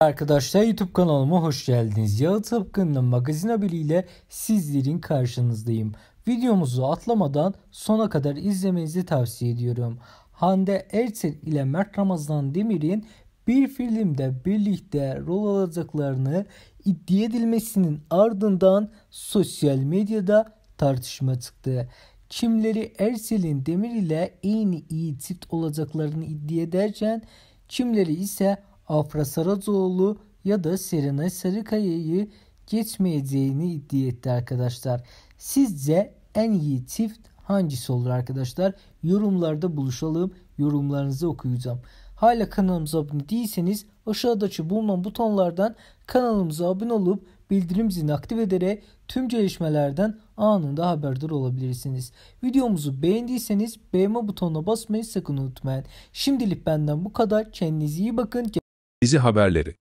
Arkadaşlar YouTube kanalıma hoş geldiniz. Yağı Tapkın'la Magazin Haberi ile sizlerin karşınızdayım. Videomuzu atlamadan sona kadar izlemenizi tavsiye ediyorum. Hande Erçel ile Mert Ramazan Demir'in bir filmde birlikte rol alacaklarını iddia edilmesinin ardından sosyal medyada tartışma çıktı. Kimleri Ersel'in Demir ile aynı iyi çift olacaklarını iddia ederken kimleri ise Afra Saracoğlu ya da Serena Sarıkaya'yı geçmeyeceğini iddia etti arkadaşlar. Sizce en iyi çift hangisi olur arkadaşlar? Yorumlarda buluşalım. Yorumlarınızı okuyacağım. Hala kanalımıza abone değilseniz aşağıdaki bulunan butonlardan kanalımıza abone olup bildirim zilini aktif ederek tüm gelişmelerden anında haberdar olabilirsiniz. Videomuzu beğendiyseniz beğenme butonuna basmayı sakın unutmayın. Şimdilik benden bu kadar. Kendinize iyi bakın. Dizi haberleri